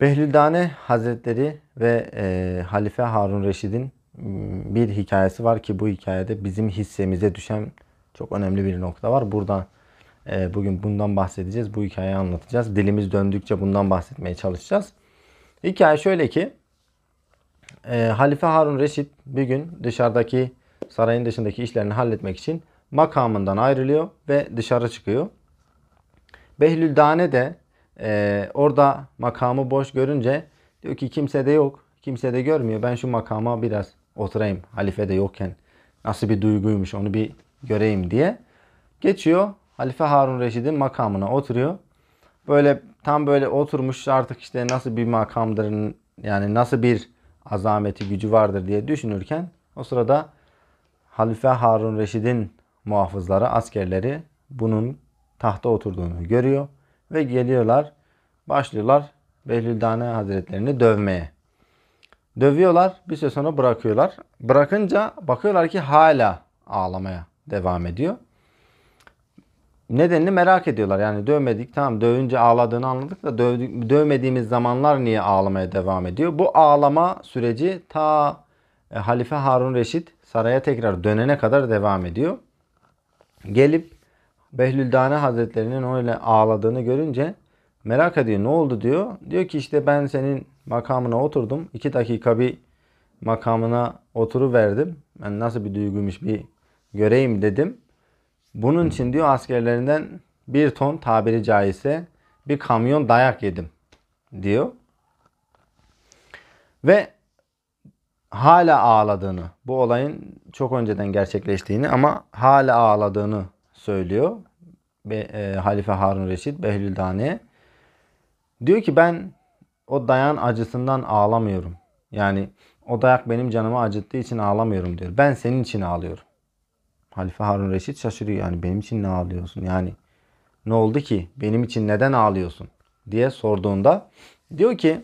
Behlüldane Hazretleri ve e, Halife Harun Reşid'in bir hikayesi var ki bu hikayede bizim hissemize düşen çok önemli bir nokta var. Burada e, bugün bundan bahsedeceğiz. Bu hikayeyi anlatacağız. Dilimiz döndükçe bundan bahsetmeye çalışacağız. Hikaye şöyle ki e, Halife Harun Reşit bir gün dışarıdaki sarayın dışındaki işlerini halletmek için makamından ayrılıyor ve dışarı çıkıyor. Behlül Dane de ee, orada makamı boş görünce diyor ki kimse de yok. Kimse de görmüyor. Ben şu makama biraz oturayım. Halife de yokken nasıl bir duyguymuş onu bir göreyim diye. Geçiyor. Halife Harun Reşid'in makamına oturuyor. Böyle tam böyle oturmuş artık işte nasıl bir makamdır yani nasıl bir azameti gücü vardır diye düşünürken o sırada Halife Harun Reşid'in muhafızları, askerleri bunun tahta oturduğunu görüyor ve geliyorlar başlıyorlar Behlül Dane Hazretlerini dövmeye. Dövüyorlar bir süre sonra bırakıyorlar. Bırakınca bakıyorlar ki hala ağlamaya devam ediyor. Nedenini merak ediyorlar. Yani dövmedik tamam dövünce ağladığını anladık da dövdük, dövmediğimiz zamanlar niye ağlamaya devam ediyor? Bu ağlama süreci ta e, Halife Harun Reşit saraya tekrar dönene kadar devam ediyor. Gelip Behlül Dane Hazretlerinin öyle ağladığını görünce Merak ediyor ne oldu diyor. Diyor ki işte ben senin makamına oturdum. iki dakika bir makamına oturuverdim. Ben yani nasıl bir duygumuş bir göreyim dedim. Bunun için diyor askerlerinden bir ton tabiri caizse bir kamyon dayak yedim diyor. Ve hala ağladığını, bu olayın çok önceden gerçekleştiğini ama hala ağladığını söylüyor. Be, e, Halife Harun Reşit Behlül Dane'ye. Diyor ki ben o dayan acısından ağlamıyorum. Yani o dayak benim canımı acıttığı için ağlamıyorum diyor. Ben senin için ağlıyorum. Halife Harun Reşit şaşırıyor yani benim için ne ağlıyorsun? Yani ne oldu ki? Benim için neden ağlıyorsun? diye sorduğunda diyor ki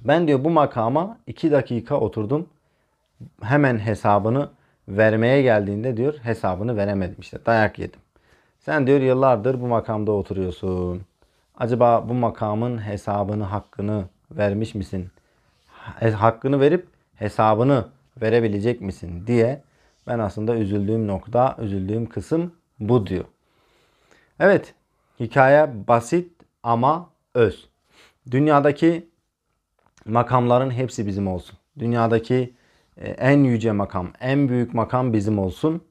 ben diyor bu makama iki dakika oturdum. Hemen hesabını vermeye geldiğinde diyor hesabını veremedim işte dayak yedim. Sen diyor yıllardır bu makamda oturuyorsun. Acaba bu makamın hesabını, hakkını vermiş misin? Hakkını verip hesabını verebilecek misin diye ben aslında üzüldüğüm nokta, üzüldüğüm kısım bu diyor. Evet, hikaye basit ama öz. Dünyadaki makamların hepsi bizim olsun. Dünyadaki e, en yüce makam, en büyük makam bizim olsun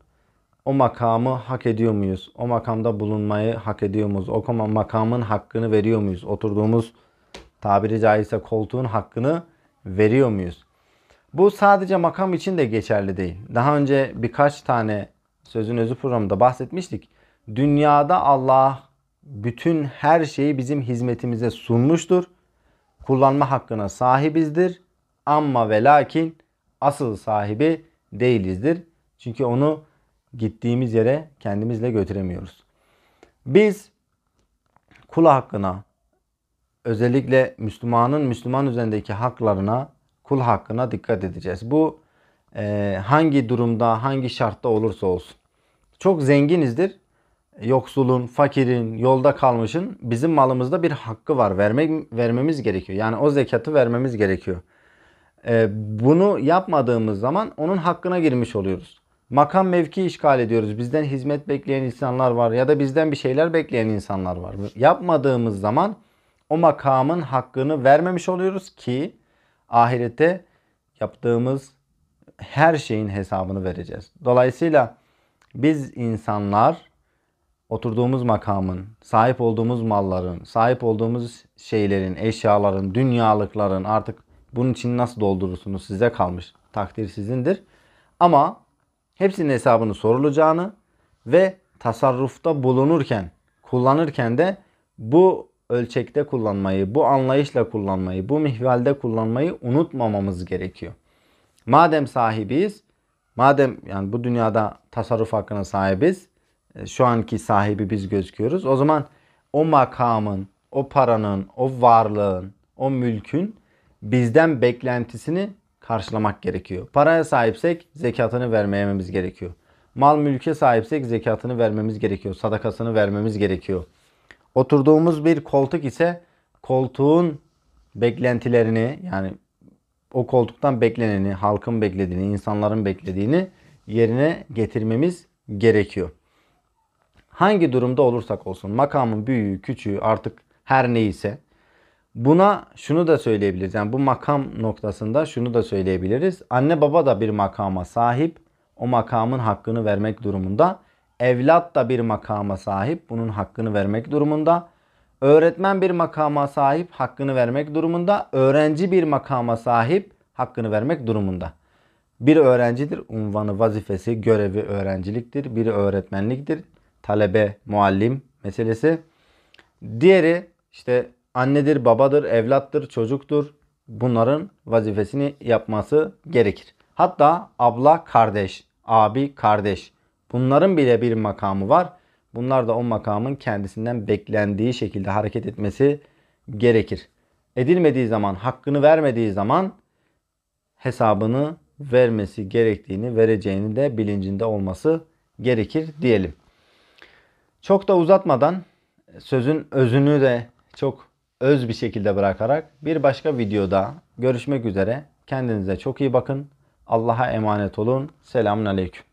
o makamı hak ediyor muyuz? O makamda bulunmayı hak ediyor muyuz? O makamın hakkını veriyor muyuz? Oturduğumuz tabiri caizse koltuğun hakkını veriyor muyuz? Bu sadece makam için de geçerli değil. Daha önce birkaç tane sözün özü programında bahsetmiştik. Dünyada Allah bütün her şeyi bizim hizmetimize sunmuştur. Kullanma hakkına sahibizdir. Ama ve lakin asıl sahibi değilizdir. Çünkü onu gittiğimiz yere kendimizle götüremiyoruz. Biz kul hakkına özellikle Müslümanın Müslüman üzerindeki haklarına kul hakkına dikkat edeceğiz. Bu e, hangi durumda hangi şartta olursa olsun. Çok zenginizdir. Yoksulun, fakirin, yolda kalmışın bizim malımızda bir hakkı var. Vermek, vermemiz gerekiyor. Yani o zekatı vermemiz gerekiyor. E, bunu yapmadığımız zaman onun hakkına girmiş oluyoruz makam mevki işgal ediyoruz. Bizden hizmet bekleyen insanlar var ya da bizden bir şeyler bekleyen insanlar var. Yapmadığımız zaman o makamın hakkını vermemiş oluyoruz ki ahirete yaptığımız her şeyin hesabını vereceğiz. Dolayısıyla biz insanlar oturduğumuz makamın, sahip olduğumuz malların, sahip olduğumuz şeylerin, eşyaların, dünyalıkların artık bunun için nasıl doldurursunuz size kalmış. Takdir sizindir. Ama hepsinin hesabını sorulacağını ve tasarrufta bulunurken, kullanırken de bu ölçekte kullanmayı, bu anlayışla kullanmayı, bu mihvalde kullanmayı unutmamamız gerekiyor. Madem sahibiyiz, madem yani bu dünyada tasarruf hakkına sahibiz, e, şu anki sahibi biz gözüküyoruz. O zaman o makamın, o paranın, o varlığın, o mülkün bizden beklentisini karşılamak gerekiyor. Paraya sahipsek zekatını vermememiz gerekiyor. Mal mülke sahipsek zekatını vermemiz gerekiyor. Sadakasını vermemiz gerekiyor. Oturduğumuz bir koltuk ise koltuğun beklentilerini yani o koltuktan bekleneni, halkın beklediğini, insanların beklediğini yerine getirmemiz gerekiyor. Hangi durumda olursak olsun makamın büyüğü, küçüğü artık her neyse Buna şunu da söyleyebiliriz. Yani bu makam noktasında şunu da söyleyebiliriz. Anne baba da bir makama sahip. O makamın hakkını vermek durumunda. Evlat da bir makama sahip. Bunun hakkını vermek durumunda. Öğretmen bir makama sahip. Hakkını vermek durumunda. Öğrenci bir makama sahip. Hakkını vermek durumunda. Bir öğrencidir. Unvanı, vazifesi, görevi öğrenciliktir. Biri öğretmenliktir. Talebe, muallim meselesi. Diğeri işte annedir, babadır, evlattır, çocuktur. Bunların vazifesini yapması gerekir. Hatta abla kardeş, abi kardeş. Bunların bile bir makamı var. Bunlar da o makamın kendisinden beklendiği şekilde hareket etmesi gerekir. Edilmediği zaman, hakkını vermediği zaman hesabını vermesi gerektiğini, vereceğini de bilincinde olması gerekir diyelim. Çok da uzatmadan sözün özünü de çok öz bir şekilde bırakarak bir başka videoda görüşmek üzere. Kendinize çok iyi bakın. Allah'a emanet olun. Selamun Aleyküm.